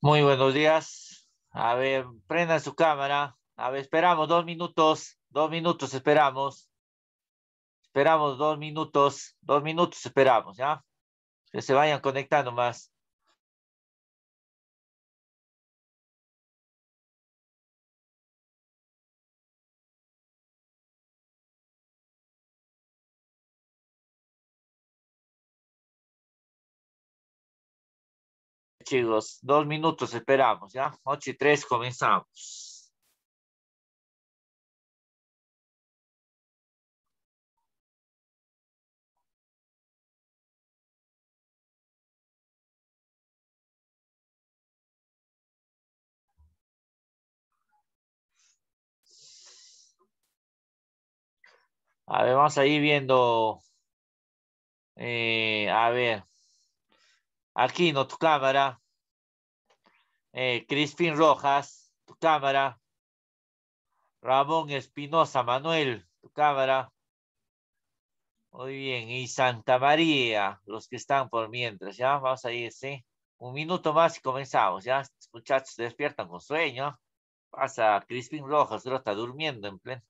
Muy buenos días. A ver, prendan su cámara. A ver, esperamos dos minutos. Dos minutos esperamos. Esperamos dos minutos. Dos minutos esperamos, ¿ya? Que se vayan conectando más. chicos, dos minutos esperamos, ¿ya? Ocho y tres comenzamos. A ver, vamos a ir viendo. Eh, a ver. Aquí no tu cámara. Eh, Rojas, tu cámara. Ramón Espinosa Manuel, tu cámara. Muy bien, y Santa María, los que están por mientras, ya vamos a ir, sí. Un minuto más y comenzamos, ya. Muchachos se despiertan con sueño. Pasa Crispin Rojas, pero está durmiendo en pleno.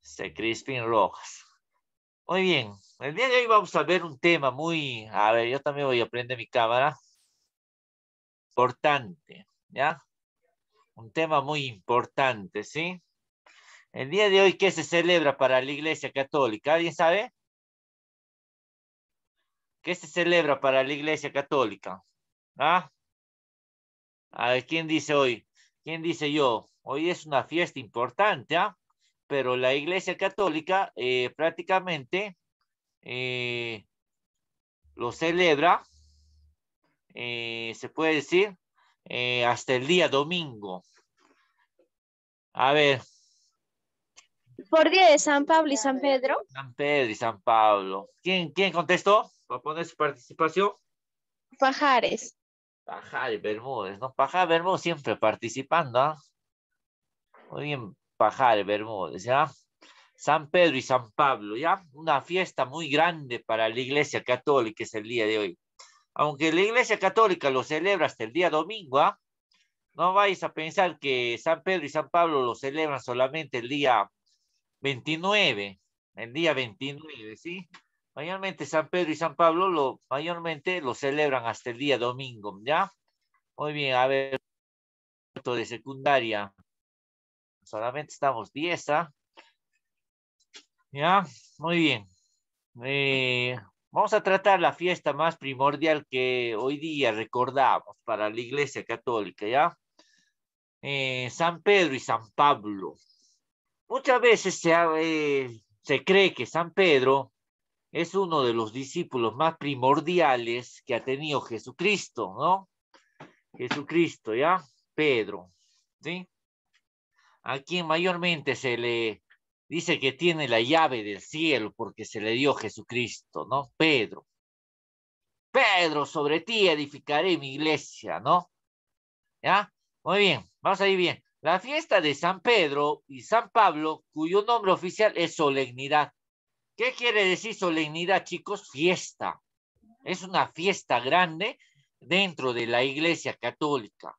Se Crispin Rojas. Muy bien, el día de hoy vamos a ver un tema muy, a ver, yo también voy a prender mi cámara, importante, ¿ya? Un tema muy importante, ¿sí? El día de hoy, ¿qué se celebra para la Iglesia Católica? ¿Alguien sabe? ¿Qué se celebra para la Iglesia Católica? ¿Ah? A ver, ¿quién dice hoy? ¿Quién dice yo? Hoy es una fiesta importante, ¿ah? pero la Iglesia Católica eh, prácticamente eh, lo celebra, eh, se puede decir, hasta el día domingo. A ver. Por día de San Pablo y San Pedro. San Pedro y San Pablo. ¿Quién, quién contestó? ¿Va poner su participación? Pajares. Pajares Bermúdez, ¿no? Pajares Bermúdez siempre participando, ¿ah? Muy bien, Pajar, Bermúdez, ¿ya? San Pedro y San Pablo, ¿ya? Una fiesta muy grande para la Iglesia Católica es el día de hoy. Aunque la Iglesia Católica lo celebra hasta el día domingo, ¿ah? no vais a pensar que San Pedro y San Pablo lo celebran solamente el día 29, el día 29, ¿sí? Mayormente San Pedro y San Pablo lo, mayormente lo celebran hasta el día domingo, ¿ya? Muy bien, a ver, de secundaria solamente estamos diez ¿ah? Ya, muy bien. Eh, vamos a tratar la fiesta más primordial que hoy día recordamos para la Iglesia Católica, ¿ya? Eh, San Pedro y San Pablo. Muchas veces se, eh, se cree que San Pedro es uno de los discípulos más primordiales que ha tenido Jesucristo, ¿no? Jesucristo, ¿ya? Pedro, ¿sí? a quien mayormente se le dice que tiene la llave del cielo porque se le dio Jesucristo, ¿no? Pedro. Pedro, sobre ti edificaré mi iglesia, ¿no? ¿Ya? Muy bien, vamos ahí bien. La fiesta de San Pedro y San Pablo, cuyo nombre oficial es solemnidad. ¿Qué quiere decir solemnidad, chicos? Fiesta. Es una fiesta grande dentro de la iglesia católica.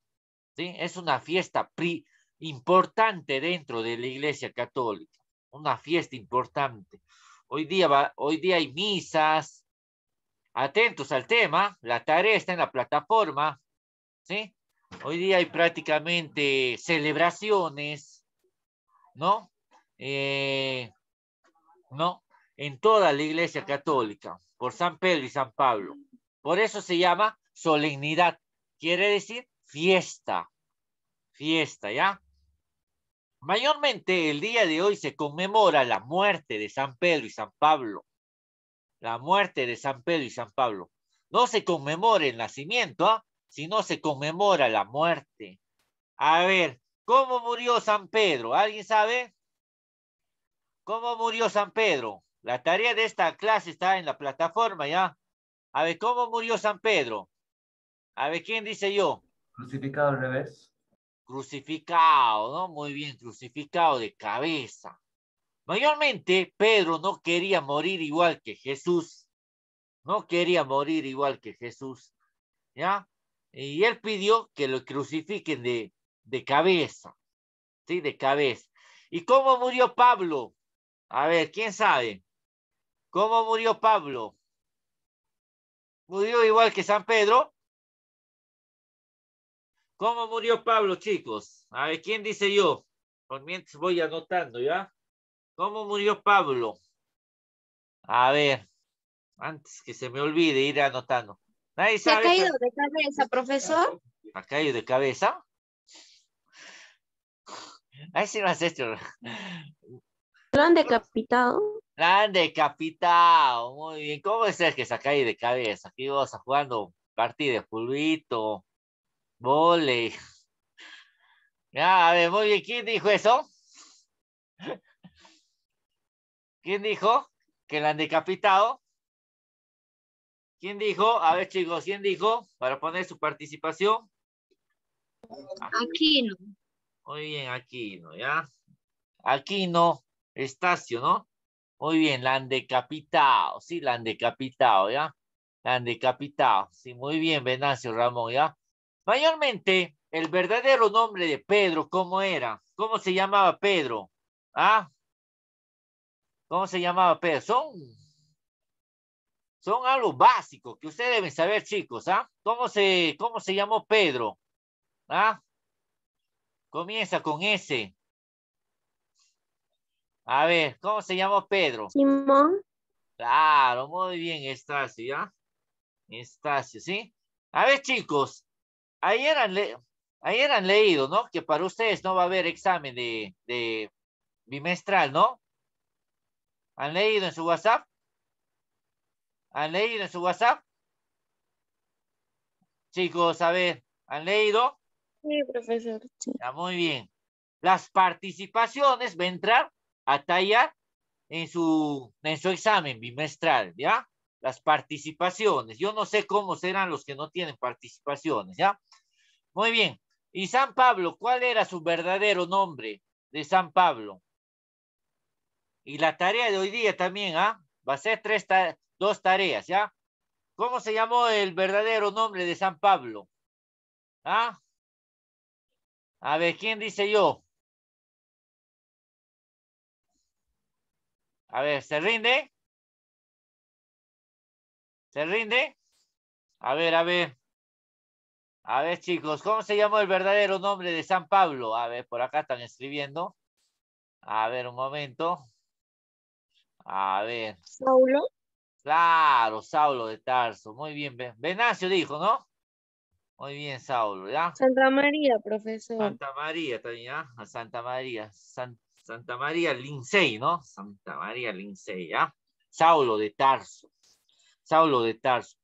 ¿sí? Es una fiesta pri importante dentro de la Iglesia Católica, una fiesta importante. Hoy día, hoy día hay misas. Atentos al tema, la tarea está en la plataforma, ¿sí? Hoy día hay prácticamente celebraciones, ¿no? Eh, ¿No? En toda la Iglesia Católica, por San Pedro y San Pablo. Por eso se llama solemnidad. Quiere decir fiesta. Fiesta, ¿ya? Mayormente el día de hoy se conmemora la muerte de San Pedro y San Pablo. La muerte de San Pedro y San Pablo. No se conmemora el nacimiento, ¿ah? sino se conmemora la muerte. A ver, ¿cómo murió San Pedro? ¿Alguien sabe? ¿Cómo murió San Pedro? La tarea de esta clase está en la plataforma ya. A ver, ¿cómo murió San Pedro? A ver, ¿quién dice yo? Crucificado al revés crucificado, ¿no? Muy bien, crucificado de cabeza. Mayormente, Pedro no quería morir igual que Jesús. No quería morir igual que Jesús. ¿Ya? Y él pidió que lo crucifiquen de, de cabeza. ¿Sí? De cabeza. ¿Y cómo murió Pablo? A ver, ¿quién sabe? ¿Cómo murió Pablo? ¿Murió igual que San Pedro? ¿Cómo murió Pablo, chicos? A ver, ¿quién dice yo? Por mientras voy anotando, ¿ya? ¿Cómo murió Pablo? A ver, antes que se me olvide ir anotando. ¿Se ha caído de cabeza, profesor? ¿Ha caído de cabeza? Ahí sí lo has hecho. ¿Lo han decapitado? Lo han decapitado, muy bien. ¿Cómo es el que se ha caído de cabeza? Aquí a jugando partido de Bole. Ya, a ver, muy bien. ¿Quién dijo eso? ¿Quién dijo que la han decapitado? ¿Quién dijo? A ver, chicos, ¿quién dijo? Para poner su participación. Aquino. Muy bien, Aquino, ¿ya? Aquino, Estacio, ¿no? Muy bien, la han decapitado, sí, la han decapitado, ¿ya? La han decapitado, sí, muy bien, Venancio Ramón, ¿ya? Mayormente, el verdadero nombre de Pedro, ¿cómo era? ¿Cómo se llamaba Pedro? ¿Ah? ¿Cómo se llamaba Pedro? Son, algo básico que ustedes deben saber, chicos. ¿Ah? ¿Cómo se, cómo se llamó Pedro? ¿Ah? Comienza con S. A ver, ¿cómo se llamó Pedro? Simón. Claro, muy bien, Estacio, ¿ya? Estacio, ¿sí? A ver, chicos, Ahí eran leído, ¿no? Que para ustedes no va a haber examen de, bimestral, ¿no? ¿Han leído en su WhatsApp? ¿Han leído en su WhatsApp? Chicos, a ver, ¿han leído? Sí, profesor. Está muy bien. Las participaciones va a entrar a tallar en su, en su examen bimestral, ¿ya? Las participaciones. Yo no sé cómo serán los que no tienen participaciones, ¿ya? Muy bien. ¿Y San Pablo? ¿Cuál era su verdadero nombre de San Pablo? Y la tarea de hoy día también, ¿ah? Va a ser tres dos tareas, ¿ya? ¿Cómo se llamó el verdadero nombre de San Pablo? ¿Ah? A ver, ¿quién dice yo? A ver, ¿se rinde? ¿Se rinde? A ver, a ver. A ver, chicos, ¿cómo se llamó el verdadero nombre de San Pablo? A ver, por acá están escribiendo. A ver, un momento. A ver. Saulo. Claro, Saulo de Tarso. Muy bien. Venacio dijo, ¿no? Muy bien, Saulo, ¿ya? Santa María, profesor. Santa María también, ¿ya? Santa María. Santa María Lincey, ¿no? Santa María Lincey, ¿ya? Saulo de Tarso. Saulo de Tarso.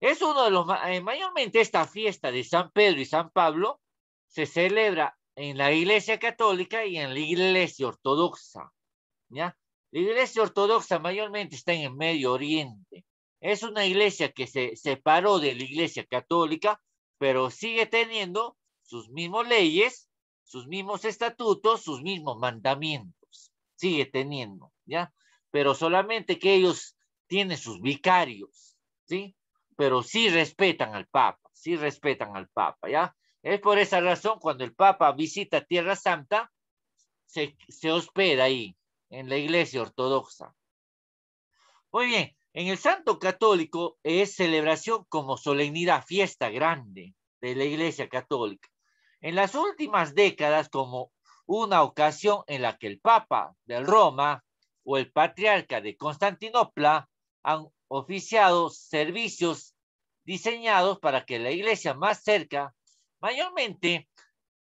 Es uno de los, eh, mayormente esta fiesta de San Pedro y San Pablo se celebra en la iglesia católica y en la iglesia ortodoxa. ¿ya? La iglesia ortodoxa mayormente está en el Medio Oriente. Es una iglesia que se separó de la iglesia católica, pero sigue teniendo sus mismos leyes, sus mismos estatutos, sus mismos mandamientos. Sigue teniendo, ¿ya? Pero solamente que ellos tienen sus vicarios, ¿sí? pero sí respetan al Papa, sí respetan al Papa, ¿ya? Es por esa razón cuando el Papa visita Tierra Santa, se, se hospeda ahí, en la iglesia ortodoxa. Muy bien, en el santo católico es celebración como solemnidad, fiesta grande de la iglesia católica. En las últimas décadas, como una ocasión en la que el Papa de Roma o el Patriarca de Constantinopla han oficiado servicios diseñados para que la iglesia más cerca, mayormente,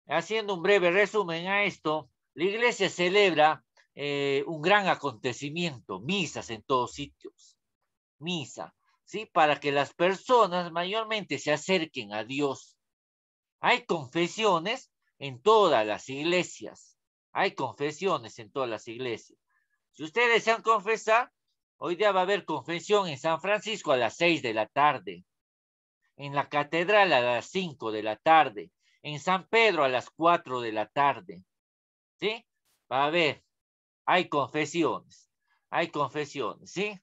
haciendo un breve resumen a esto, la iglesia celebra eh, un gran acontecimiento, misas en todos sitios, misa, ¿sí? Para que las personas mayormente se acerquen a Dios. Hay confesiones en todas las iglesias, hay confesiones en todas las iglesias. Si ustedes han confesar, Hoy día va a haber confesión en San Francisco a las seis de la tarde, en la catedral a las cinco de la tarde, en San Pedro a las cuatro de la tarde. ¿Sí? Va a haber, hay confesiones, hay confesiones, ¿sí?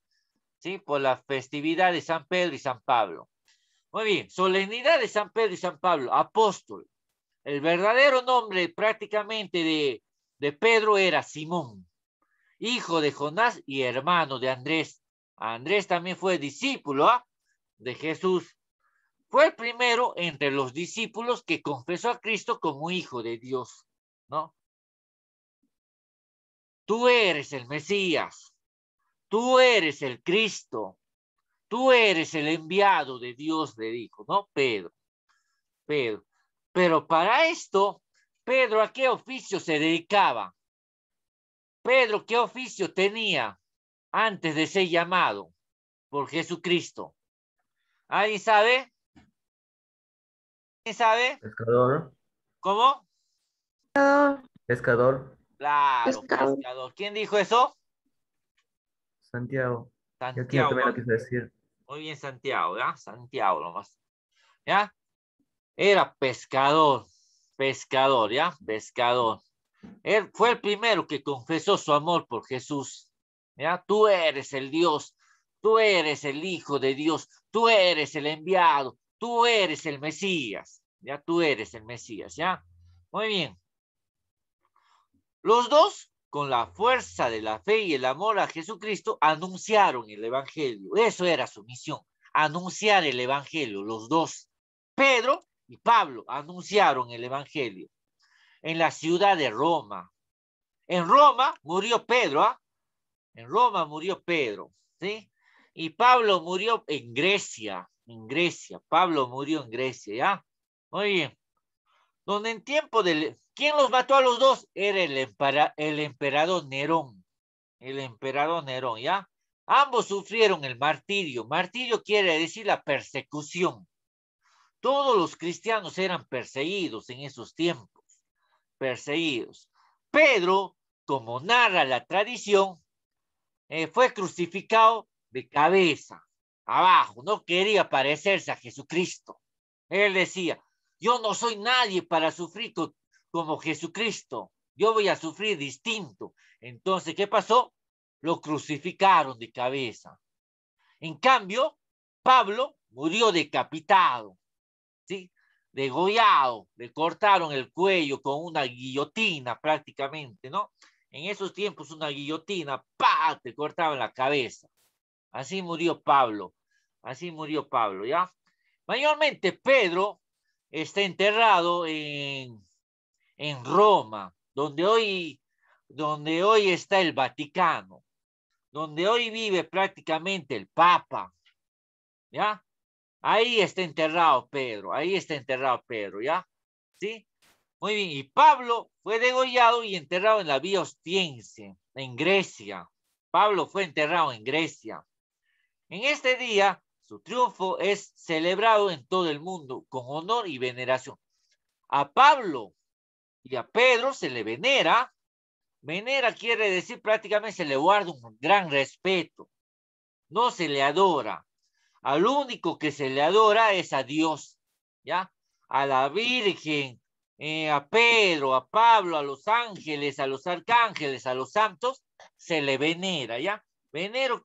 ¿Sí? Por la festividad de San Pedro y San Pablo. Muy bien, solemnidad de San Pedro y San Pablo, apóstol. El verdadero nombre prácticamente de, de Pedro era Simón hijo de Jonás y hermano de Andrés. Andrés también fue discípulo ¿ah? de Jesús. Fue el primero entre los discípulos que confesó a Cristo como hijo de Dios, ¿no? Tú eres el Mesías, tú eres el Cristo, tú eres el enviado de Dios, le dijo, ¿no? Pedro, Pedro. Pero para esto, Pedro, ¿a qué oficio se dedicaba? Pedro, ¿qué oficio tenía antes de ser llamado por Jesucristo? ¿Alguien sabe? ¿Quién sabe? Pescador. ¿Cómo? Pescador. Claro, pescador. ¿Quién dijo eso? Santiago. Santiago. Muy bien, Santiago, ¿ya? Santiago nomás. ¿Ya? Era pescador, pescador, ¿ya? Pescador. Él fue el primero que confesó su amor por Jesús. ¿ya? Tú eres el Dios, tú eres el Hijo de Dios, tú eres el enviado, tú eres el Mesías. Ya tú eres el Mesías, ¿ya? Muy bien. Los dos, con la fuerza de la fe y el amor a Jesucristo, anunciaron el Evangelio. Eso era su misión, anunciar el Evangelio. Los dos, Pedro y Pablo, anunciaron el Evangelio en la ciudad de Roma. En Roma murió Pedro, ¿ah? En Roma murió Pedro, ¿sí? Y Pablo murió en Grecia, en Grecia. Pablo murió en Grecia, ¿ya? Oye, Donde en tiempo del... ¿Quién los mató a los dos? Era el, el emperador Nerón. El emperador Nerón, ¿ya? Ambos sufrieron el martirio. Martirio quiere decir la persecución. Todos los cristianos eran perseguidos en esos tiempos perseguidos. Pedro, como narra la tradición, eh, fue crucificado de cabeza, abajo, no quería parecerse a Jesucristo. Él decía, yo no soy nadie para sufrir como Jesucristo, yo voy a sufrir distinto. Entonces, ¿qué pasó? Lo crucificaron de cabeza. En cambio, Pablo murió decapitado degollado, le cortaron el cuello con una guillotina prácticamente, ¿no? En esos tiempos una guillotina, ¡pa! te cortaban la cabeza. Así murió Pablo, así murió Pablo, ¿ya? Mayormente Pedro está enterrado en, en Roma, donde hoy, donde hoy está el Vaticano, donde hoy vive prácticamente el Papa, ¿ya? Ahí está enterrado Pedro, ahí está enterrado Pedro, ¿ya? ¿Sí? Muy bien, y Pablo fue degollado y enterrado en la vía Ostiense, en Grecia. Pablo fue enterrado en Grecia. En este día, su triunfo es celebrado en todo el mundo con honor y veneración. A Pablo y a Pedro se le venera. Venera quiere decir prácticamente se le guarda un gran respeto. No se le adora. Al único que se le adora es a Dios, ¿ya? A la Virgen, eh, a Pedro, a Pablo, a los ángeles, a los arcángeles, a los santos, se le venera, ¿ya? Venero,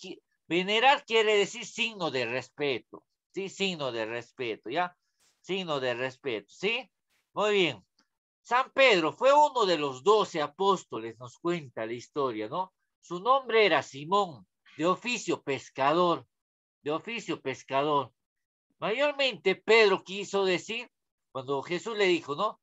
venerar quiere decir signo de respeto, ¿sí? Signo de respeto, ¿ya? Signo de respeto, ¿sí? Muy bien. San Pedro fue uno de los doce apóstoles, nos cuenta la historia, ¿no? Su nombre era Simón, de oficio pescador de oficio pescador. Mayormente Pedro quiso decir, cuando Jesús le dijo, ¿no?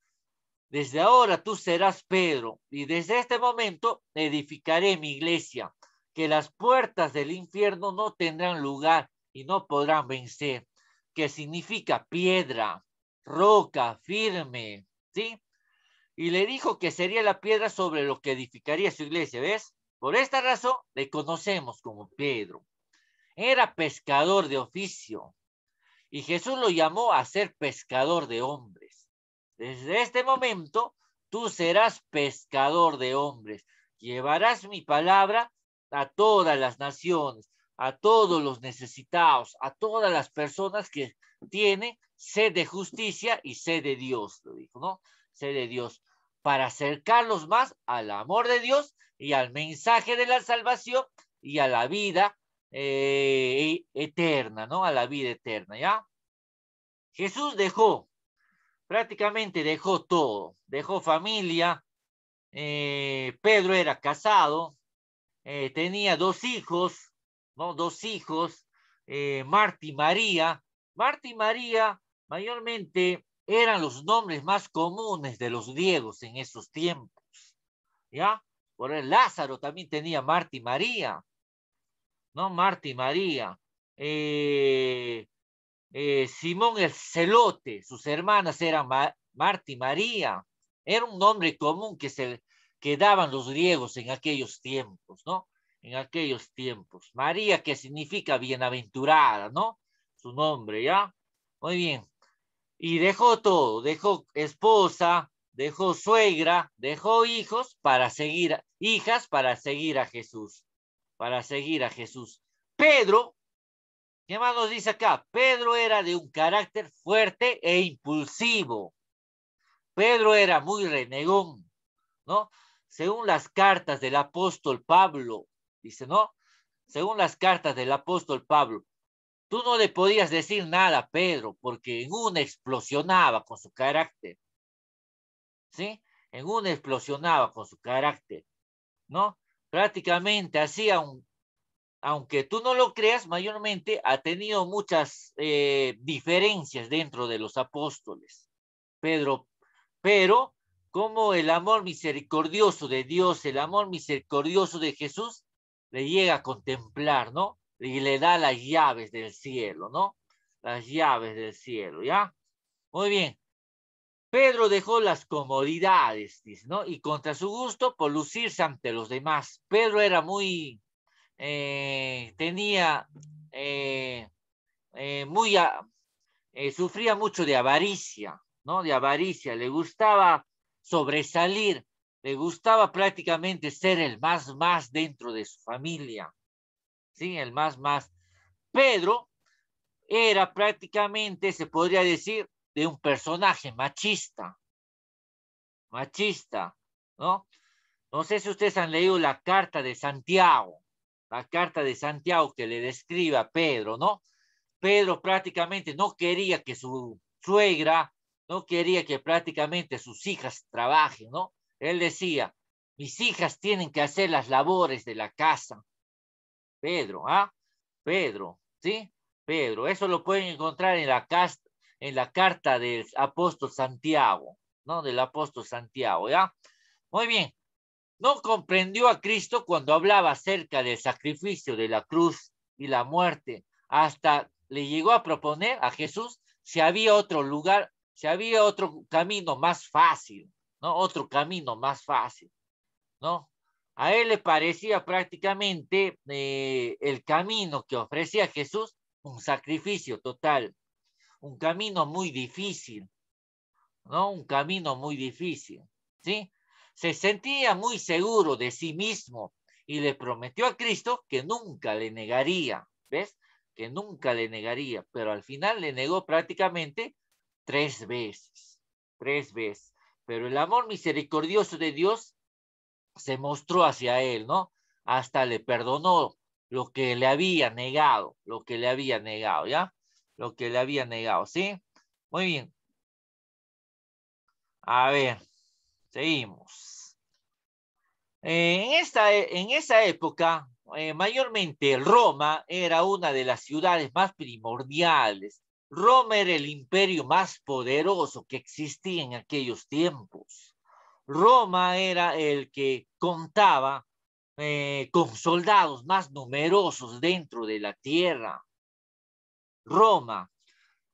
Desde ahora tú serás Pedro y desde este momento edificaré mi iglesia, que las puertas del infierno no tendrán lugar y no podrán vencer, que significa piedra, roca, firme, ¿sí? Y le dijo que sería la piedra sobre lo que edificaría su iglesia, ¿ves? Por esta razón le conocemos como Pedro. Era pescador de oficio. Y Jesús lo llamó a ser pescador de hombres. Desde este momento, tú serás pescador de hombres. Llevarás mi palabra a todas las naciones, a todos los necesitados, a todas las personas que tienen sed de justicia y sed de Dios, lo dijo, ¿no? Sed de Dios, para acercarlos más al amor de Dios y al mensaje de la salvación y a la vida eh, e-, eterna, ¿no? A la vida eterna, ¿ya? Jesús dejó, prácticamente dejó todo, dejó familia, eh, Pedro era casado, eh, tenía dos hijos, ¿no? Dos hijos, Marta y María. Marta y María mayormente eran los nombres más comunes de los griegos en esos tiempos, ¿ya? Por el Lázaro también tenía Marta y María, ¿no? y María, eh, eh, Simón el Celote, sus hermanas eran Marta y María, era un nombre común que se que daban los griegos en aquellos tiempos, ¿no? En aquellos tiempos. María, que significa bienaventurada, ¿no? Su nombre, ¿ya? Muy bien. Y dejó todo, dejó esposa, dejó suegra, dejó hijos para seguir, hijas para seguir a Jesús para seguir a Jesús. Pedro, ¿qué más nos dice acá? Pedro era de un carácter fuerte e impulsivo. Pedro era muy renegón, ¿no? Según las cartas del apóstol Pablo, dice, ¿no? Según las cartas del apóstol Pablo, tú no le podías decir nada a Pedro porque en una explosionaba con su carácter. ¿Sí? En una explosionaba con su carácter, ¿no? prácticamente así, aunque tú no lo creas, mayormente ha tenido muchas eh, diferencias dentro de los apóstoles. Pedro, pero como el amor misericordioso de Dios, el amor misericordioso de Jesús, le llega a contemplar, ¿no? Y le da las llaves del cielo, ¿no? Las llaves del cielo, ¿ya? Muy bien. Pedro dejó las comodidades, ¿no? Y contra su gusto por lucirse ante los demás. Pedro era muy, eh, tenía, eh, eh, muy, sufría mucho de avaricia, ¿no? De avaricia, le gustaba sobresalir, le gustaba prácticamente ser el más más dentro de su familia, ¿sí? El más más. Pedro era prácticamente, se podría decir, de un personaje machista, machista, ¿no? No sé si ustedes han leído la carta de Santiago, la carta de Santiago que le describe a Pedro, ¿no? Pedro prácticamente no quería que su suegra, no quería que prácticamente sus hijas trabajen, ¿no? Él decía, mis hijas tienen que hacer las labores de la casa. Pedro, ¿ah? Pedro, ¿sí? Pedro, eso lo pueden encontrar en la, en la carta del apóstol Santiago, ¿no? Del apóstol Santiago, ¿ya? Muy bien. No comprendió a Cristo cuando hablaba acerca del sacrificio de la cruz y la muerte. Hasta le llegó a proponer a Jesús si había otro lugar, si había otro camino más fácil, ¿no? Otro camino más fácil, ¿no? A él le parecía prácticamente eh, el camino que ofrecía Jesús un sacrificio total un camino muy difícil, ¿no? Un camino muy difícil, ¿sí? Se sentía muy seguro de sí mismo y le prometió a Cristo que nunca le negaría, ¿ves? Que nunca le negaría, pero al final le negó prácticamente tres veces, tres veces. Pero el amor misericordioso de Dios se mostró hacia él, ¿no? Hasta le perdonó lo que le había negado, lo que le había negado, ¿ya? lo que le había negado, ¿sí? Muy bien. A ver, seguimos. Eh, e, en, esa época, eh, mayormente Roma era una de las ciudades más primordiales. Roma era el imperio más poderoso que existía en aquellos tiempos. Roma era el que contaba eh, con soldados más numerosos dentro de la tierra. Roma.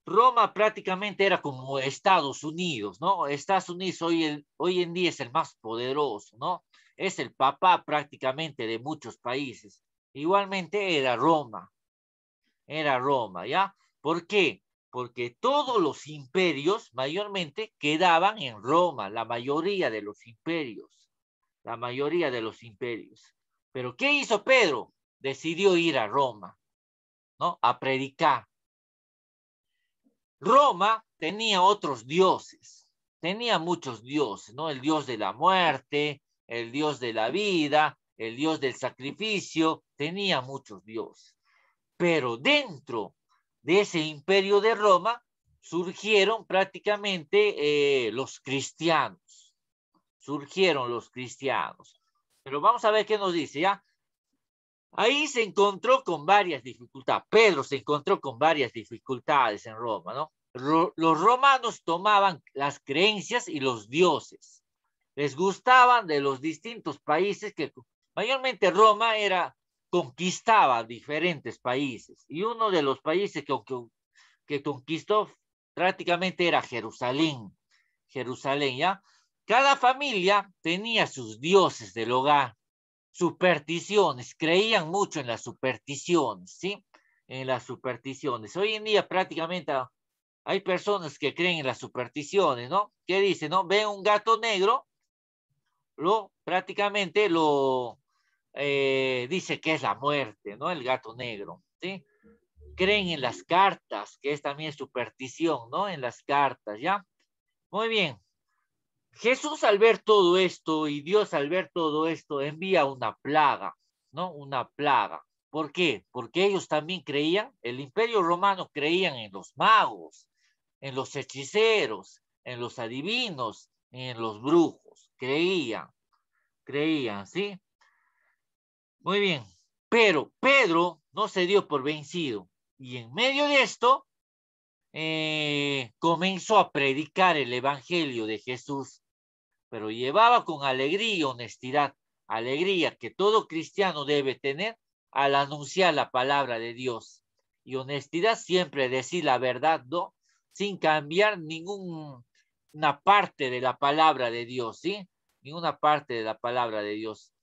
Roma prácticamente era como Estados Unidos, ¿no? Estados Unidos hoy, hoy en día es el más poderoso, ¿no? Es el papá prácticamente de muchos países. Igualmente era Roma, era Roma, ¿ya? ¿Por qué? Porque todos los imperios mayormente quedaban en Roma, la mayoría de los imperios, la mayoría de los imperios. Pero ¿qué hizo Pedro? Decidió ir a Roma, ¿no? A predicar Roma tenía otros dioses, tenía muchos dioses, ¿no? El dios de la muerte, el dios de la vida, el dios del sacrificio, tenía muchos dioses. Pero dentro de ese imperio de Roma surgieron prácticamente eh, los cristianos, surgieron los cristianos. Pero vamos a ver qué nos dice, ¿ya? Ahí se encontró con varias dificultades. Pedro se encontró con varias dificultades en Roma, ¿no? los romanos tomaban las creencias y los dioses. Les gustaban de los distintos países que mayormente Roma era conquistaba diferentes países y uno de los países que, que, que conquistó prácticamente era Jerusalén. Jerusalén, ¿ya? Cada familia tenía sus dioses del hogar supersticiones, creían mucho en las supersticiones, ¿sí? En las supersticiones. Hoy en día prácticamente hay personas que creen en las supersticiones, ¿no? ¿Qué dice ¿no? ve un gato negro, lo prácticamente lo eh, dice que es la muerte, ¿no? El gato negro, ¿sí? Creen en las cartas, que es también superstición, ¿no? En las cartas, ¿ya? Muy bien. Jesús al ver todo esto y Dios al ver todo esto envía una plaga, ¿no? Una plaga. ¿Por qué? Porque ellos también creían, el imperio romano creían en los magos, en los hechiceros, en los adivinos, en los brujos. Creían, creían, ¿sí? Muy bien. Pero Pedro no se dio por vencido. Y en medio de esto, eh, comenzó a predicar el Evangelio de Jesús pero llevaba con alegría y honestidad, alegría que todo cristiano debe tener al anunciar la palabra de Dios. Y honestidad siempre decir la verdad, ¿no? Sin cambiar ninguna parte de la palabra de Dios, ¿sí? Ninguna parte de la palabra de Dios.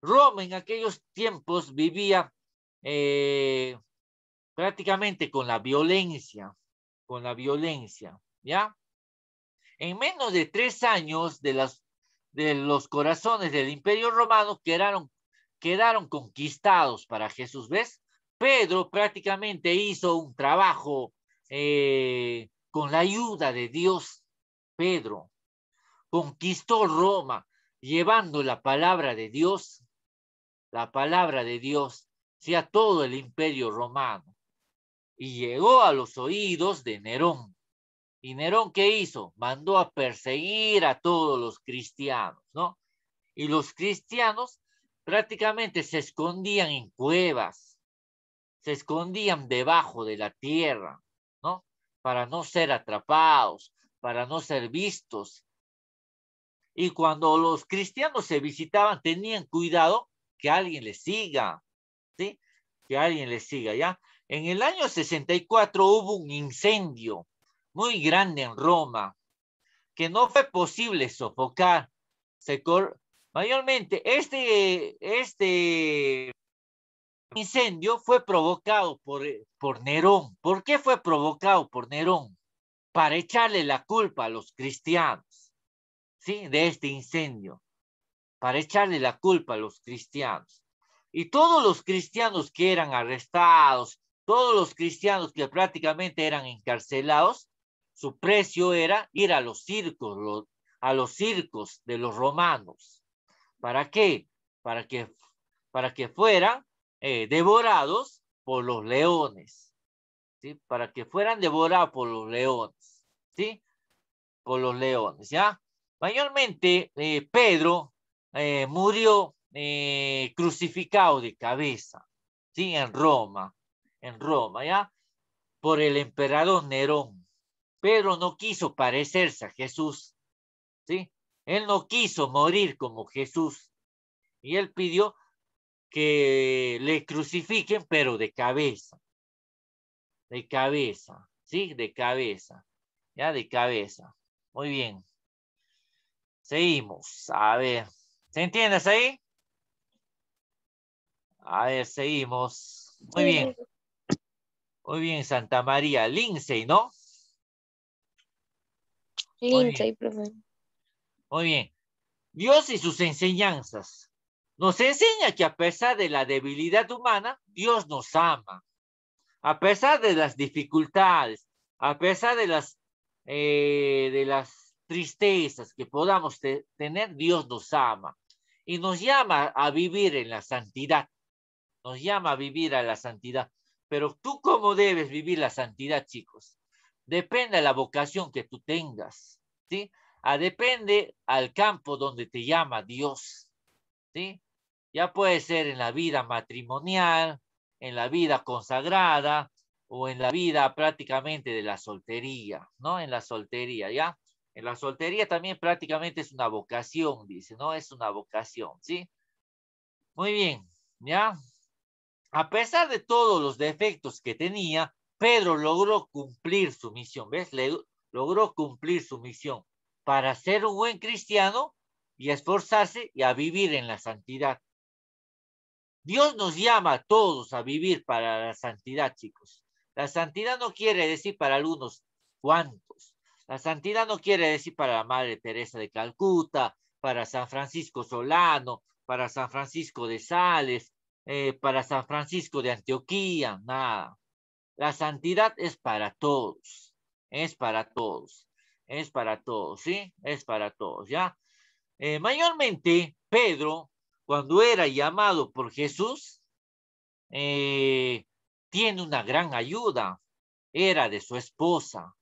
Roma en aquellos tiempos vivía eh, prácticamente con la violencia, con la violencia, ¿ya? En menos de tres años de las de los corazones del imperio romano quedaron, quedaron conquistados para Jesús. ¿Ves? Pedro prácticamente hizo un trabajo eh, con la ayuda de Dios. Pedro conquistó Roma llevando la palabra de Dios, la palabra de Dios, hacia todo el imperio romano. Y llegó a los oídos de Nerón. Y Nerón, ¿qué hizo? Mandó a perseguir a todos los cristianos, ¿no? Y los cristianos prácticamente se escondían en cuevas, se escondían debajo de la tierra, ¿no? Para no ser atrapados, para no ser vistos. Y cuando los cristianos se visitaban, tenían cuidado que alguien les siga, ¿sí? Que alguien les siga, ¿ya? En el año 64 hubo un incendio muy grande en Roma, que no fue posible sofocar. Mayormente, este, este incendio fue provocado por, por Nerón. ¿Por qué fue provocado por Nerón? Para echarle la culpa a los cristianos, ¿sí? De este incendio. Para echarle la culpa a los cristianos. Y todos los cristianos que eran arrestados, todos los cristianos que prácticamente eran encarcelados, su precio era ir a los circos, a los circos de los romanos. ¿Para qué? Para que, para que fueran eh, devorados por los leones. ¿sí? Para que fueran devorados por los leones. ¿Sí? Por los leones, ¿ya? Mayormente, eh, Pedro eh, murió crucificado de cabeza, ¿sí? En Roma, en Roma, ¿ya? Por el emperador Nerón, pero no quiso parecerse a Jesús, ¿sí? Él no quiso morir como Jesús y él pidió que le crucifiquen, pero de cabeza, de cabeza, ¿sí? De cabeza, ya de cabeza. Muy bien. Seguimos, a ver, ¿se entiendes ahí? A ver, seguimos. Muy bien. Muy bien, Santa María. Lindsay, ¿no? Muy bien. Dios y sus enseñanzas. Nos enseña que a pesar de la debilidad humana, Dios nos ama. A pesar de las dificultades, a pesar de las, eh, de las tristezas que podamos tener, Dios nos ama. Y nos llama a vivir en la santidad. Nos llama a vivir a la santidad. Pero tú cómo debes vivir la santidad, chicos depende de la vocación que tú tengas, ¿sí? Ah, depende al campo donde te llama Dios, ¿sí? Ya puede ser en la vida matrimonial, en la vida consagrada o en la vida prácticamente de la soltería, ¿no? En la soltería, ¿ya? En la soltería también prácticamente es una vocación, dice, ¿no? Es una vocación, ¿sí? Muy bien, ¿ya? A pesar de todos los defectos que tenía, Pedro logró cumplir su misión, ¿ves? logró cumplir su misión para ser un buen cristiano y esforzarse y a vivir en la santidad. Dios nos llama a todos a vivir para la santidad, chicos. La santidad no quiere decir para algunos cuantos. La santidad no quiere decir para la Madre Teresa de Calcuta, para San Francisco Solano, para San Francisco de Sales, eh, para San Francisco de Antioquía, nada. La santidad es para todos, es para todos, es para todos, ¿sí? Es para todos, ¿ya? Eh, mayormente, Pedro, cuando era llamado por Jesús, eh, tiene una gran ayuda, era de su esposa.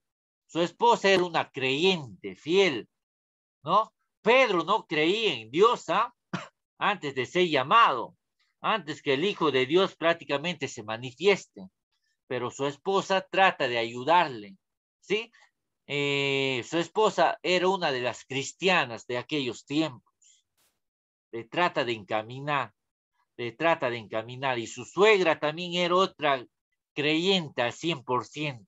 Su esposa era una creyente fiel, ¿no? Pedro no creía en Dios ¿ah? antes de ser llamado, antes que el Hijo de Dios prácticamente se manifieste pero su esposa trata de ayudarle, ¿sí? Eh, su esposa era una de las cristianas de aquellos tiempos. Le trata de encaminar, le trata de encaminar. Y su suegra también era otra creyente al 100%,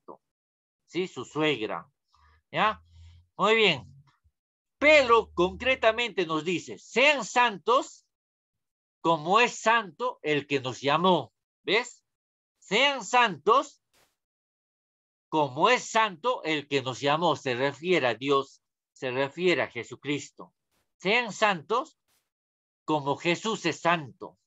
¿sí? Su suegra, ¿ya? Muy bien. Pedro concretamente nos dice, sean santos como es santo el que nos llamó, ¿ves? sean santos, como es santo el que nos llamó, se refiere a Dios, se refiere a Jesucristo. Sean santos como Jesús es santo.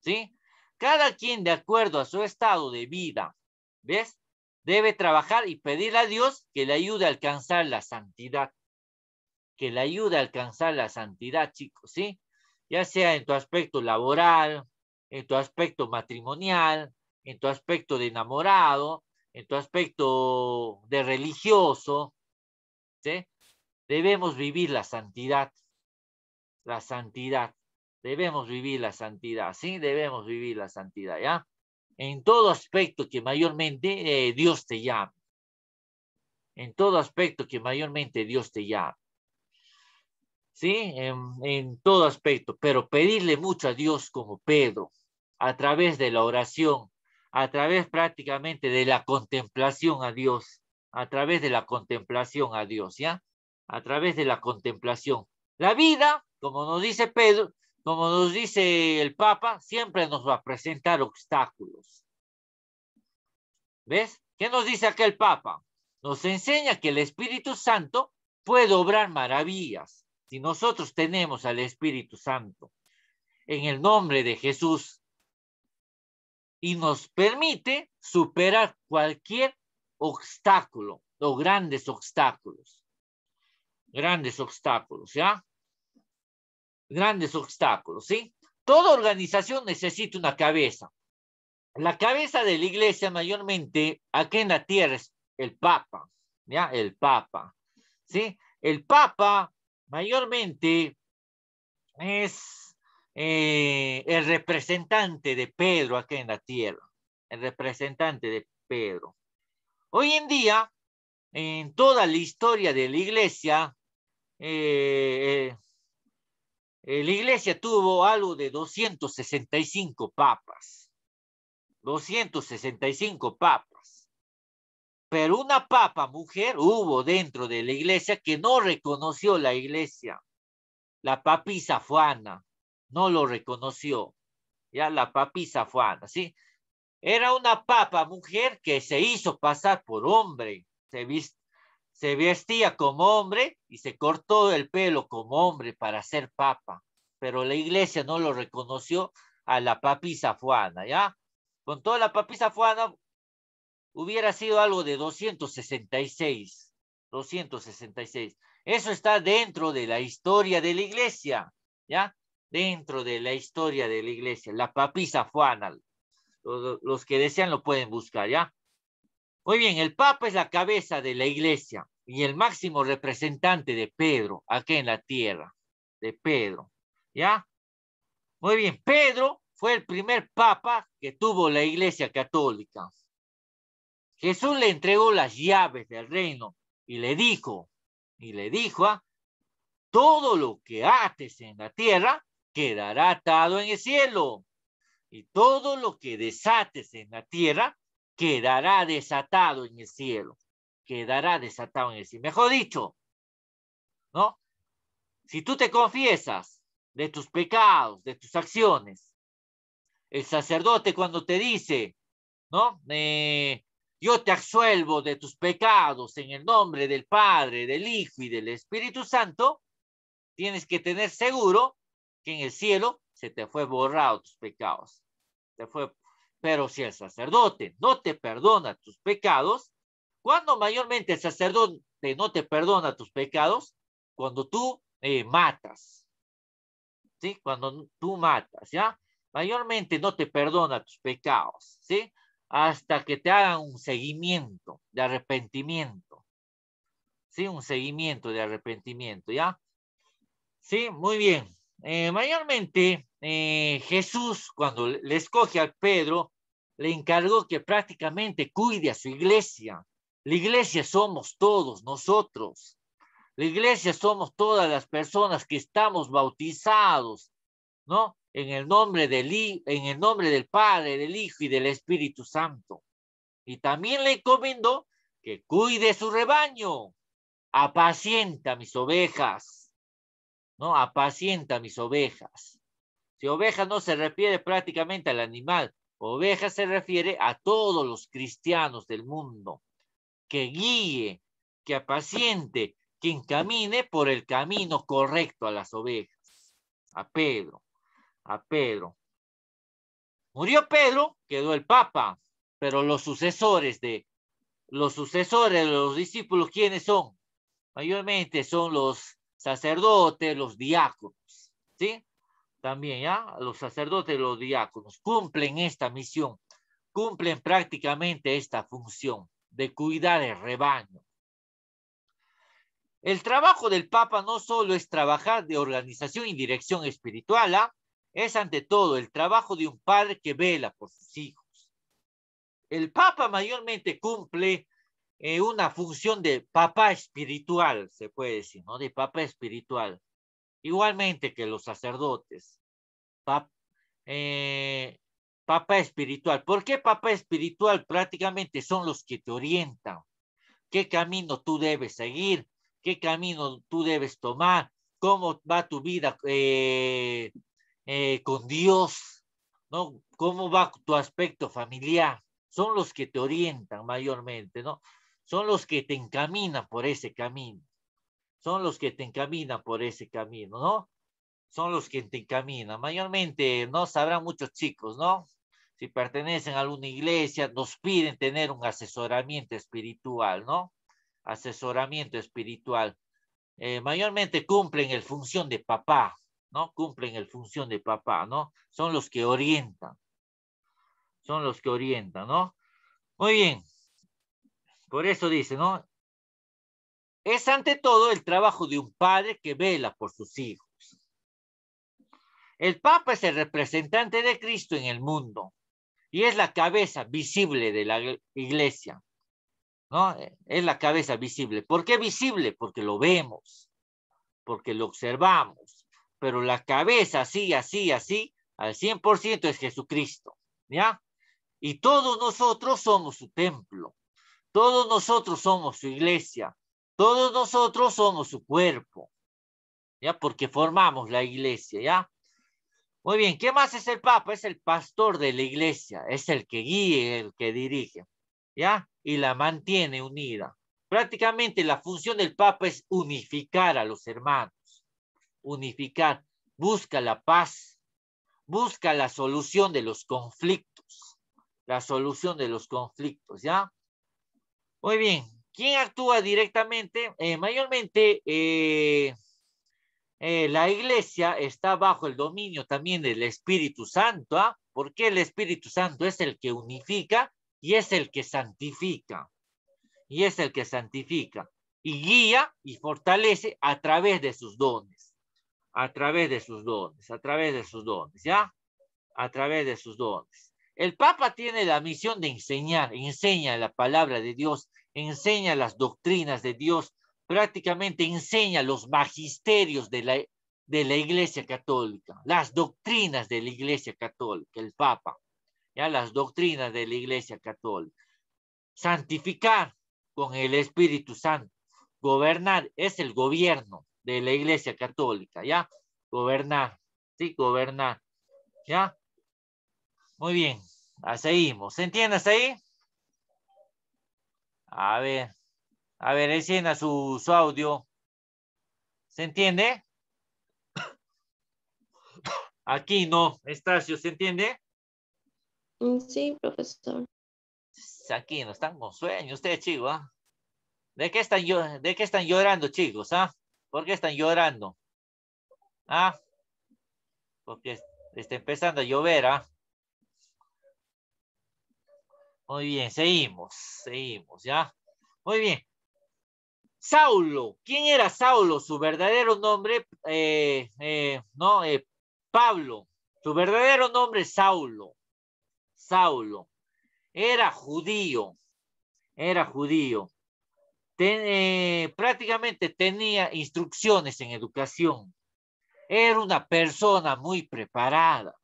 ¿Sí? Cada quien de acuerdo a su estado de vida, ¿ves? Debe trabajar y pedir a Dios que le ayude a alcanzar la santidad. Que le ayude a alcanzar la santidad, chicos, ¿sí? Ya sea en tu aspecto laboral, en tu aspecto matrimonial, en tu aspecto de enamorado, en tu aspecto de religioso, ¿sí? Debemos vivir la santidad, la santidad, debemos vivir la santidad, ¿sí? Debemos vivir la santidad, ¿ya? En todo aspecto que mayormente eh, Dios te llame, en todo aspecto que mayormente Dios te llame, ¿sí? En, en todo aspecto, pero pedirle mucho a Dios como Pedro, a través de la oración, a través prácticamente de la contemplación a Dios, a través de la contemplación a Dios, ¿ya? A través de la contemplación. La vida, como nos dice Pedro, como nos dice el Papa, siempre nos va a presentar obstáculos. ¿Ves? ¿Qué nos dice el Papa? Nos enseña que el Espíritu Santo puede obrar maravillas si nosotros tenemos al Espíritu Santo. En el nombre de Jesús, y nos permite superar cualquier obstáculo o grandes obstáculos. Grandes obstáculos, ¿ya? Grandes obstáculos, ¿sí? Toda organización necesita una cabeza. La cabeza de la iglesia mayormente aquí en la tierra es el Papa, ¿ya? El Papa, ¿sí? El Papa mayormente es eh, el representante de Pedro aquí en la tierra, el representante de Pedro. Hoy en día, en toda la historia de la iglesia, eh, eh, la iglesia tuvo algo de 265 papas. 265 papas. Pero una papa mujer hubo dentro de la iglesia que no reconoció la iglesia, la papisa Juana no lo reconoció. Ya la papisa Juana, ¿sí? Era una papa mujer que se hizo pasar por hombre. Se, vestía como hombre y se cortó el pelo como hombre para ser papa. Pero la iglesia no lo reconoció a la papisa Juana, ¿ya? Con toda la papisa Juana hubiera sido algo de 266. 266. Eso está dentro de la historia de la iglesia, ¿ya? dentro de la historia de la iglesia, la papisa fuanal. Los, que desean lo pueden buscar, ¿ya? Muy bien, el Papa es la cabeza de la iglesia y el máximo representante de Pedro, aquí en la tierra, de Pedro, ¿ya? Muy bien, Pedro fue el primer papa que tuvo la iglesia católica. Jesús le entregó las llaves del reino y le dijo, y le dijo, a ah, todo lo que haces en la tierra quedará atado en el cielo, y todo lo que desates en la tierra quedará desatado en el cielo, quedará desatado en el cielo. Mejor dicho, ¿no? Si tú te confiesas de tus pecados, de tus acciones, el sacerdote cuando te dice, ¿no? yo te absuelvo de tus pecados en el nombre del Padre, del Hijo y del Espíritu Santo, tienes que tener seguro que en el cielo se te fue borrado tus pecados. fue. Pero si el sacerdote no te perdona tus pecados, cuando mayormente el sacerdote no te perdona tus pecados, cuando tú eh, matas, ¿sí? Cuando tú matas, ¿ya? Mayormente no te perdona tus pecados, ¿sí? Hasta que te hagan un seguimiento de arrepentimiento, ¿sí? Un seguimiento de arrepentimiento, ¿ya? Sí, muy bien. Eh, mayormente eh, Jesús, cuando le escoge a Pedro, le encargó que prácticamente cuide a su iglesia. La iglesia somos todos nosotros. La iglesia somos todas las personas que estamos bautizados, ¿no? En el nombre del, en el nombre del Padre, del Hijo y del Espíritu Santo. Y también le encomendó que cuide su rebaño, apacienta mis ovejas ¿no? Apacienta mis ovejas. Si oveja no se refiere prácticamente al animal, oveja se refiere a todos los cristianos del mundo, que guíe, que apaciente, que encamine por el camino correcto a las ovejas, a Pedro, a Pedro. Murió Pedro, quedó el Papa, pero los sucesores de los sucesores de los discípulos, ¿quiénes son? Mayormente son los sacerdotes, los diáconos, ¿sí? También, ¿ya? Los sacerdotes, los diáconos cumplen esta misión, cumplen prácticamente esta función de cuidar el rebaño. El trabajo del Papa no solo es trabajar de organización y dirección espiritual, ¿ah? es ante todo el trabajo de un padre que vela por sus hijos. El Papa mayormente cumple eh, una función de papá espiritual, se puede decir, ¿no? De papá espiritual. Igualmente que los sacerdotes. Eh, papá espiritual. ¿Por qué papá espiritual? Prácticamente son los que te orientan. ¿Qué camino tú debes seguir? ¿Qué camino tú debes tomar? ¿Cómo va tu vida eh, con Dios? ¿no? ¿Cómo va tu aspecto familiar? Son los que te orientan mayormente, ¿no? son los que te encaminan por ese camino. Son los que te encaminan por ese camino, ¿no? Son los que te encaminan. Mayormente no sabrán muchos chicos, ¿no? Si pertenecen a alguna iglesia, nos piden tener un asesoramiento espiritual, ¿no? Asesoramiento espiritual. Eh, mayormente cumplen el función de papá, ¿no? Cumplen el función de papá, ¿no? Son los que orientan. Son los que orientan, ¿no? Muy bien. Por eso dice, ¿no? Es ante todo el trabajo de un padre que vela por sus hijos. El Papa es el representante de Cristo en el mundo y es la cabeza visible de la iglesia. ¿no? Es la cabeza visible. ¿Por qué visible? Porque lo vemos, porque lo observamos. Pero la cabeza, así, así, así, al 100% es Jesucristo. ¿Ya? Y todos nosotros somos su templo. Todos nosotros somos su iglesia. Todos nosotros somos su cuerpo. ¿Ya? Porque formamos la iglesia, ¿ya? Muy bien, ¿qué más es el Papa? Es el pastor de la iglesia, es el que guía, el que dirige, ¿ya? Y la mantiene unida. Prácticamente la función del Papa es unificar a los hermanos, unificar, busca la paz, busca la solución de los conflictos, la solución de los conflictos, ¿ya? Muy bien. ¿Quién actúa directamente? Eh, mayormente eh, eh, la iglesia está bajo el dominio también del Espíritu Santo, ¿ah? porque el Espíritu Santo es el que unifica y es el que santifica. Y es el que santifica y guía y fortalece a través de sus dones. A través de sus dones, a través de sus dones, ¿ya? A través de sus dones. El Papa tiene la misión de enseñar, enseña la palabra de Dios, enseña las doctrinas de Dios, prácticamente enseña los magisterios de la, de la Iglesia Católica, las doctrinas de la Iglesia Católica, el Papa, ya las doctrinas de la Iglesia Católica. Santificar con el Espíritu Santo, gobernar es el gobierno de la Iglesia Católica, ya, gobernar, sí, gobernar, ya. Muy bien. Seguimos, ¿Se entiende ahí? A ver. A ver, él su, audio. ¿Se entiende? Aquí no. Estacio, ¿se entiende? Mm, sí, profesor. Aquí no están con sueño ustedes, chicos. ¿ah? ¿De, qué están, ¿De qué están llorando, chicos? ¿Ah? ¿Por qué están llorando? ¿Ah? Porque está empezando a llover, ¿ah? Muy bien, seguimos, seguimos, ¿ya? Muy bien. Saulo, ¿quién era Saulo? Su verdadero nombre, eh, eh, no, eh, Pablo. Su verdadero nombre es Saulo. Saulo. Era judío. Era judío. prácticamente tenía instrucciones en educación. Era una persona muy preparada.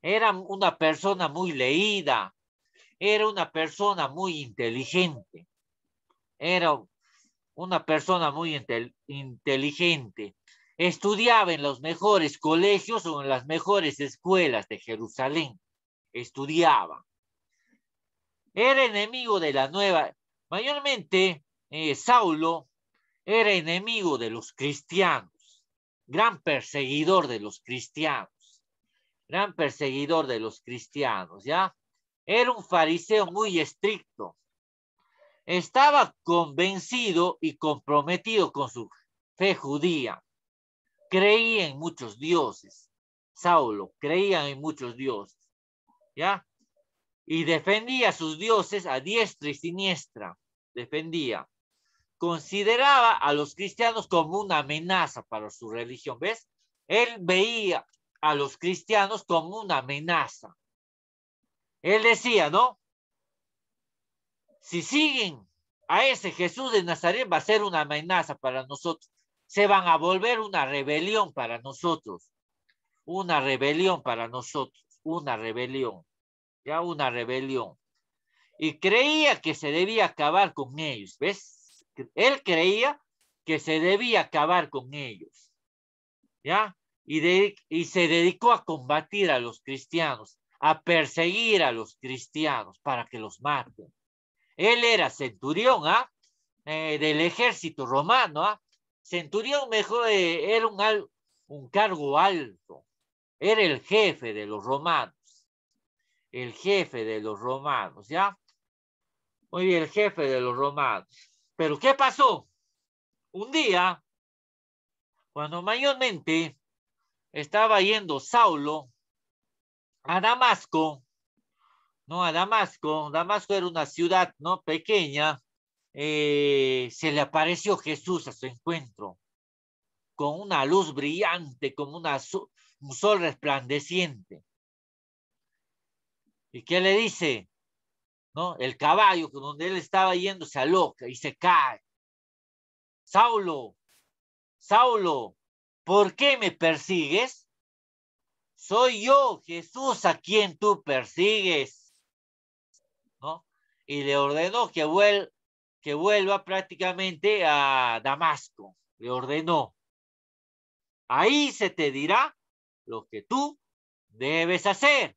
Era una persona muy leída. Era una persona muy inteligente. Era una persona muy inteligente. Estudiaba en los mejores colegios o en las mejores escuelas de Jerusalén. Estudiaba. Era enemigo de la nueva. Mayormente, eh, Saulo era enemigo de los cristianos, gran perseguidor de los cristianos, gran perseguidor de los cristianos, ¿ya? Era un fariseo muy estricto. Estaba convencido y comprometido con su fe judía. Creía en muchos dioses. Saulo creía en muchos dioses. ¿Ya? Y defendía a sus dioses a diestra y siniestra. Defendía. Consideraba a los cristianos como una amenaza para su religión. ¿Ves? Él veía a los cristianos como una amenaza. Él decía, ¿no? Si siguen a ese Jesús de Nazaret va a ser una amenaza para nosotros. Se van a volver una rebelión para nosotros. Una rebelión para nosotros. Una rebelión. Ya una rebelión. Y creía que se debía acabar con ellos. ¿Ves? Él creía que se debía acabar con ellos. ¿Ya? Y, y se dedicó a combatir a los cristianos a perseguir a los cristianos para que los maten. Él era centurión ¿ah? Eh, del ejército romano. ¿ah? Centurión mejor eh, era un, un cargo alto. Era el jefe de los romanos. El jefe de los romanos, ¿ya? Muy bien, el jefe de los romanos. Pero ¿qué pasó? Un día, cuando mayormente estaba yendo Saulo a Damasco, ¿no? A Damasco, Damasco era una ciudad, ¿no? Pequeña, eh, se le apareció Jesús a su encuentro, con una luz brillante, como una, un sol resplandeciente. ¿Y qué le dice? ¿No? El caballo con donde él estaba yendo se aloca y se cae. Saulo, Saulo, ¿por qué me persigues? soy yo, Jesús, a quien tú persigues. ¿No? Y le ordenó que, que vuelva prácticamente a Damasco. Le ordenó. Ahí se te dirá lo que tú debes hacer.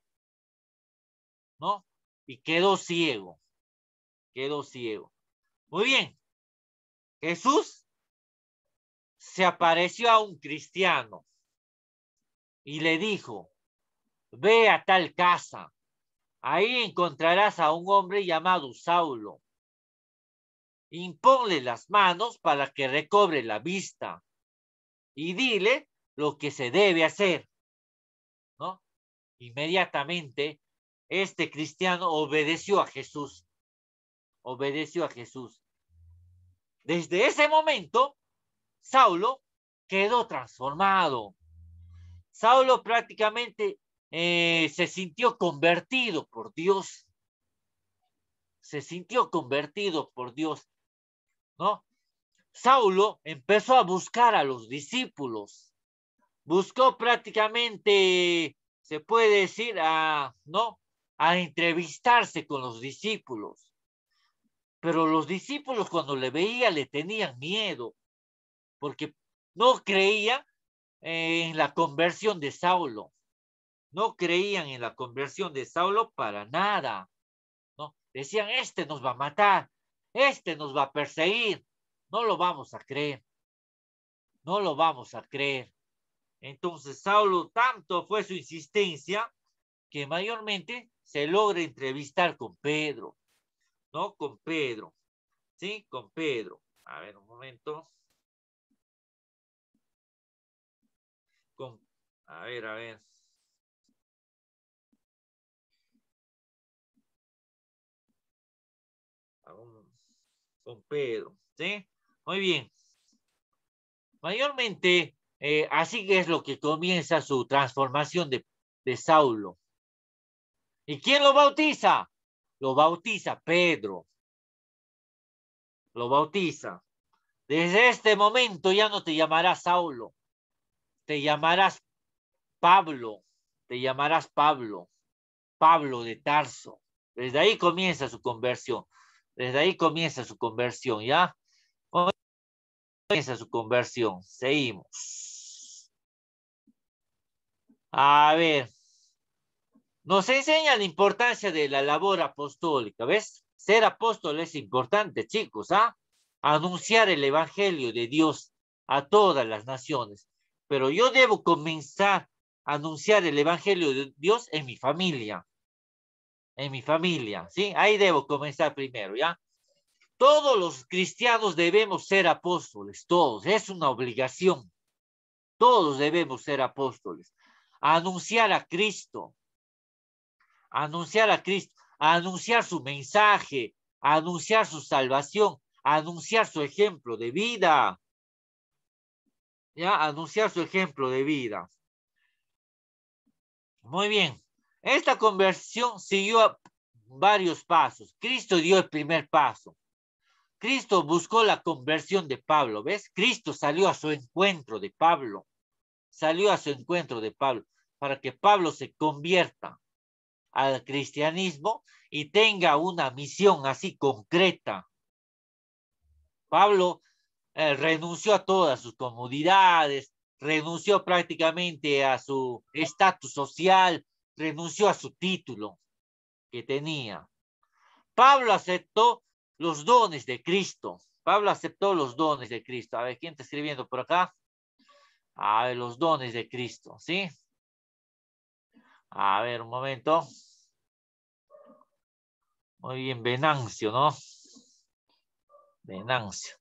¿No? Y quedó ciego. Quedó ciego. Muy bien. Jesús se apareció a un cristiano y le dijo, ve a tal casa, ahí encontrarás a un hombre llamado Saulo. Imponle las manos para que recobre la vista y dile lo que se debe hacer. ¿No? Inmediatamente, este cristiano obedeció a Jesús. Obedeció a Jesús. Desde ese momento, Saulo quedó transformado. Saulo prácticamente eh, se sintió convertido por Dios. Se sintió convertido por Dios, ¿no? Saulo empezó a buscar a los discípulos. Buscó prácticamente, se puede decir, a, ¿no? A entrevistarse con los discípulos. Pero los discípulos cuando le veía le tenían miedo, porque no creía en la conversión de Saulo. No creían en la conversión de Saulo para nada. ¿no? Decían, este nos va a matar, este nos va a perseguir. No lo vamos a creer. No lo vamos a creer. Entonces Saulo, tanto fue su insistencia que mayormente se logra entrevistar con Pedro. ¿No? Con Pedro. ¿Sí? Con Pedro. A ver, un momento. A ver, a ver. Con Pedro, ¿sí? Muy bien. Mayormente, eh, así que es lo que comienza su transformación de, de Saulo. ¿Y quién lo bautiza? Lo bautiza Pedro. Lo bautiza. Desde este momento ya no te llamarás Saulo, te llamarás Pablo, te llamarás Pablo, Pablo de Tarso. Desde ahí comienza su conversión. Desde ahí comienza su conversión, ¿ya? Comienza su conversión. Seguimos. A ver. Nos enseña la importancia de la labor apostólica, ¿ves? Ser apóstol es importante, chicos, ¿ah? Anunciar el evangelio de Dios a todas las naciones. Pero yo debo comenzar anunciar el Evangelio de Dios en mi familia. En mi familia, ¿sí? Ahí debo comenzar primero, ¿ya? Todos los cristianos debemos ser apóstoles, todos, es una obligación. Todos debemos ser apóstoles. Anunciar a Cristo, anunciar a Cristo, anunciar su mensaje, anunciar su salvación, anunciar su ejemplo de vida. Ya, anunciar su ejemplo de vida. Muy bien. Esta conversión siguió varios pasos. Cristo dio el primer paso. Cristo buscó la conversión de Pablo, ¿ves? Cristo salió a su encuentro de Pablo, salió a su encuentro de Pablo, para que Pablo se convierta al cristianismo y tenga una misión así concreta. Pablo eh, renunció a todas sus comodidades, renunció prácticamente a su estatus social, renunció a su título que tenía. Pablo aceptó los dones de Cristo. Pablo aceptó los dones de Cristo. A ver, ¿quién está escribiendo por acá? A ver, los dones de Cristo, ¿sí? A ver, un momento. Muy bien, Venancio, ¿no? Venancio.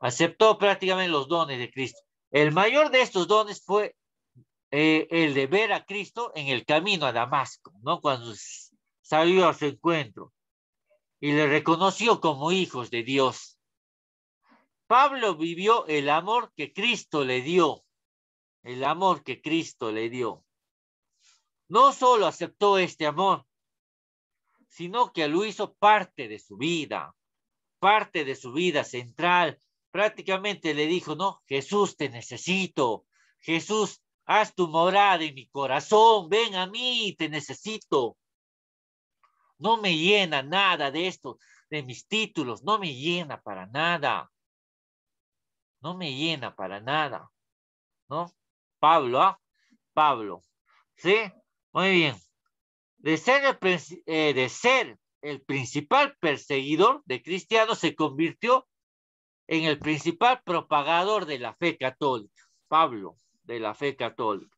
Aceptó prácticamente los dones de Cristo. El mayor de estos dones fue eh, el de ver a Cristo en el camino a Damasco, ¿no? Cuando salió a su encuentro y le reconoció como hijos de Dios. Pablo vivió el amor que Cristo le dio, el amor que Cristo le dio. No solo aceptó este amor, sino que lo hizo parte de su vida, parte de su vida central, prácticamente le dijo, no, Jesús te necesito, Jesús, haz tu morada en mi corazón, ven a mí, te necesito. No me llena nada de esto, de mis títulos, no me llena para nada. No me llena para nada. ¿No? Pablo, ¿ah? Pablo. ¿Sí? Muy bien. De ser, el, eh, de ser el principal perseguidor de cristianos, se convirtió en el principal propagador de la fe católica, Pablo, de la fe católica.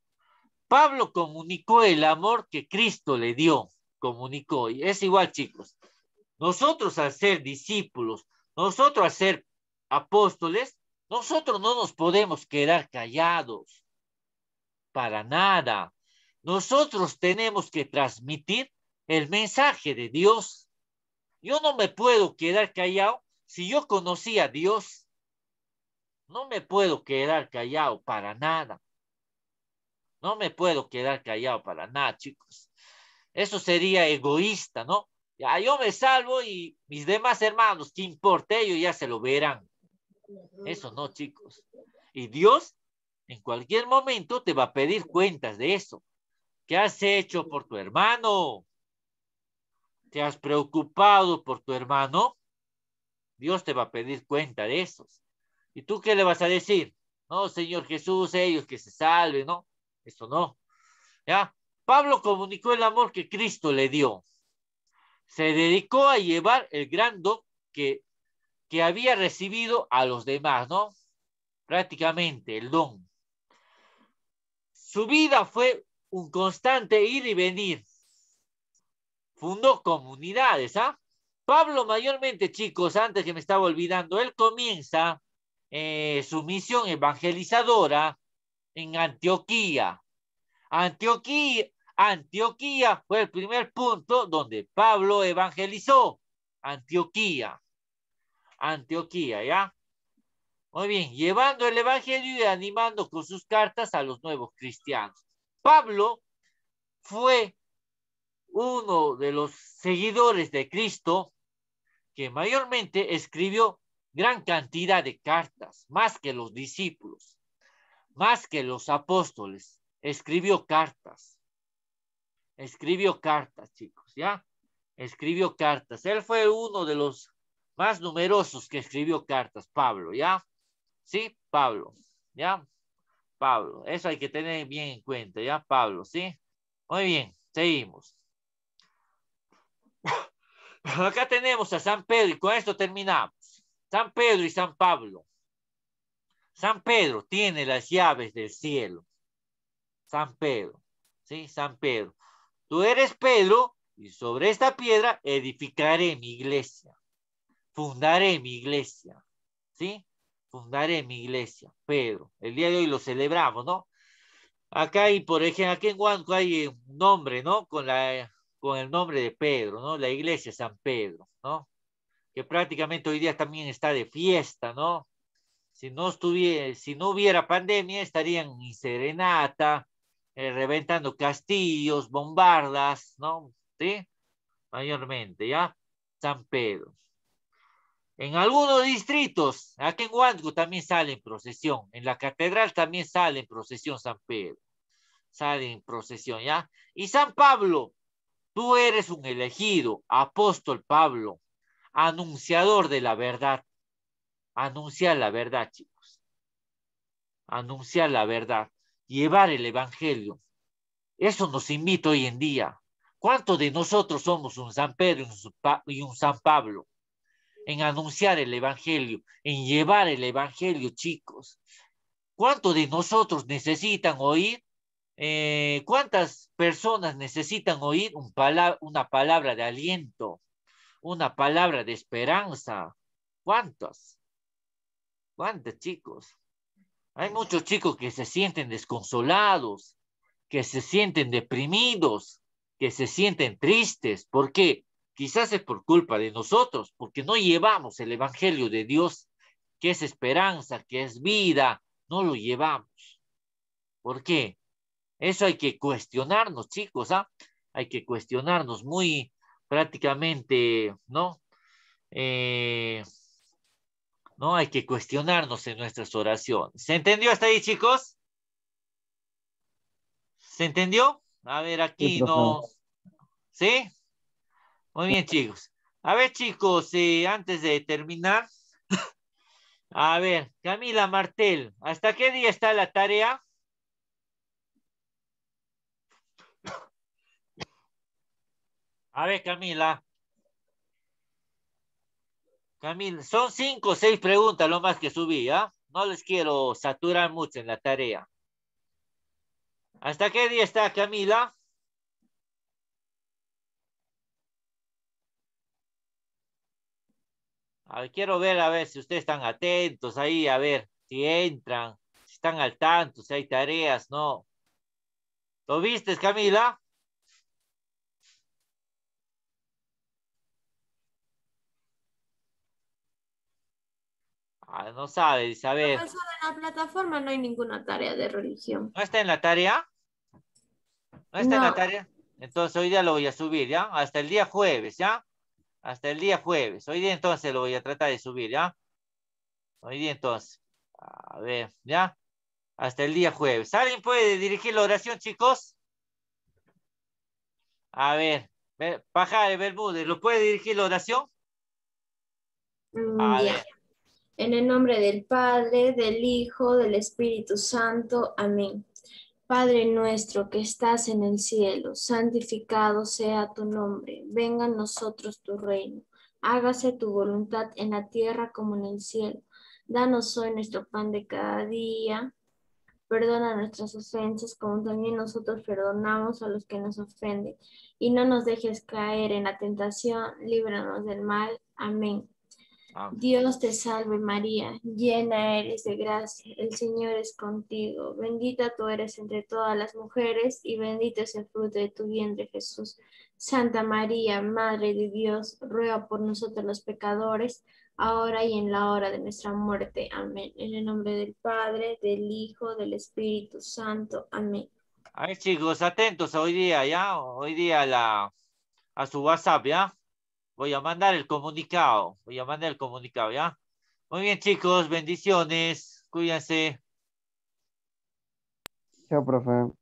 Pablo comunicó el amor que Cristo le dio, comunicó, y es igual, chicos. Nosotros al ser discípulos, nosotros al ser apóstoles, nosotros no nos podemos quedar callados para nada. Nosotros tenemos que transmitir el mensaje de Dios. Yo no me puedo quedar callado si yo conocí a Dios, no me puedo quedar callado para nada. No me puedo quedar callado para nada, chicos. Eso sería egoísta, ¿no? Ya yo me salvo y mis demás hermanos, ¿qué importa? Ellos ya se lo verán. Eso no, chicos. Y Dios en cualquier momento te va a pedir cuentas de eso. ¿Qué has hecho por tu hermano? ¿Te has preocupado por tu hermano? Dios te va a pedir cuenta de esos. ¿Y tú qué le vas a decir? No, Señor Jesús, ellos que se salven, ¿no? Eso no. ¿Ya? Pablo comunicó el amor que Cristo le dio. Se dedicó a llevar el gran don que, que había recibido a los demás, ¿no? Prácticamente el don. Su vida fue un constante ir y venir. Fundó comunidades, ¿ah? Pablo mayormente, chicos, antes que me estaba olvidando, él comienza eh, su misión evangelizadora en Antioquía. Antioquía. Antioquía fue el primer punto donde Pablo evangelizó. Antioquía. Antioquía, ¿ya? Muy bien, llevando el Evangelio y animando con sus cartas a los nuevos cristianos. Pablo fue uno de los seguidores de Cristo que mayormente escribió gran cantidad de cartas, más que los discípulos, más que los apóstoles, escribió cartas. Escribió cartas, chicos, ¿ya? Escribió cartas. Él fue uno de los más numerosos que escribió cartas, Pablo, ¿ya? Sí, Pablo, ¿ya? Pablo, eso hay que tener bien en cuenta, ¿ya? Pablo, ¿sí? Muy bien, seguimos acá tenemos a San Pedro y con esto terminamos. San Pedro y San Pablo. San Pedro tiene las llaves del cielo. San Pedro, ¿sí? San Pedro. Tú eres Pedro y sobre esta piedra edificaré mi iglesia. Fundaré mi iglesia, ¿sí? Fundaré mi iglesia, Pedro. El día de hoy lo celebramos, ¿no? Acá hay, por ejemplo, aquí en Huanco hay un nombre, ¿no? Con la con el nombre de Pedro, ¿no? La iglesia San Pedro, ¿no? Que prácticamente hoy día también está de fiesta, ¿no? Si no, estuviera, si no hubiera pandemia, estarían en serenata, eh, reventando castillos, bombardas, ¿no? ¿Sí? Mayormente, ¿ya? San Pedro. En algunos distritos, aquí en Huanco también sale en procesión, en la catedral también sale en procesión San Pedro, sale en procesión, ¿ya? Y San Pablo, Tú eres un elegido, apóstol Pablo, anunciador de la verdad. Anunciar la verdad, chicos. Anunciar la verdad, llevar el Evangelio. Eso nos invita hoy en día. ¿Cuántos de nosotros somos un San Pedro y un San Pablo? En anunciar el Evangelio, en llevar el Evangelio, chicos. ¿Cuántos de nosotros necesitan oír eh, ¿cuántas personas necesitan oír un una palabra de aliento, una palabra de esperanza? ¿Cuántas? ¿Cuántas, chicos? Hay muchos chicos que se sienten desconsolados, que se sienten deprimidos, que se sienten tristes. ¿Por qué? Quizás es por culpa de nosotros, porque no llevamos el Evangelio de Dios, que es esperanza, que es vida, no lo llevamos. ¿Por qué? Eso hay que cuestionarnos, chicos, ¿ah? Hay que cuestionarnos muy prácticamente, ¿no? Eh, no, hay que cuestionarnos en nuestras oraciones. ¿Se entendió hasta ahí, chicos? ¿Se entendió? A ver, aquí no. ¿Sí? Muy bien, chicos. A ver, chicos, eh, antes de terminar, a ver, Camila Martel, ¿hasta qué día está la tarea? A ver, Camila. Camila, son cinco o seis preguntas lo más que subí, ¿ah? No les quiero saturar mucho en la tarea. ¿Hasta qué día está Camila? A quiero ver a ver si ustedes están atentos ahí, a ver si entran, si están al tanto, si hay tareas, no. ¿Lo viste, Camila? Ah, no sabe, Isabel. No, en la plataforma no hay ninguna tarea de religión. ¿No está en la tarea? ¿No está en la tarea? Entonces hoy día lo voy a subir, ¿ya? Hasta el día jueves, ¿ya? Hasta el día jueves. Hoy día entonces lo voy a tratar de subir, ¿ya? Hoy día entonces. A ver, ¿ya? Hasta el día jueves. ¿Alguien puede dirigir la oración, chicos? A ver, Paja de Bermúdez, ¿lo puede dirigir la oración? Mm, a ver. En el nombre del Padre, del Hijo, del Espíritu Santo. Amén. Padre nuestro que estás en el cielo, santificado sea tu nombre. Venga a nosotros tu reino. Hágase tu voluntad en la tierra como en el cielo. Danos hoy nuestro pan de cada día. Perdona nuestras ofensas como también nosotros perdonamos a los que nos ofenden. Y no nos dejes caer en la tentación, líbranos del mal. Amén. Ah. Dios te salve María, llena eres de gracia, el Señor es contigo, bendita tú eres entre todas las mujeres y bendito es el fruto de tu vientre Jesús. Santa María, Madre de Dios, ruega por nosotros los pecadores, ahora y en la hora de nuestra muerte. Amén. En el nombre del Padre, del Hijo, del Espíritu Santo. Amén. Ay chicos, atentos hoy día, ¿ya? Hoy día la, a su WhatsApp, ¿ya? Voy a mandar el comunicado. Voy a mandar el comunicado, ¿ya? Muy bien, chicos. Bendiciones. Cuídense. Chao, profe.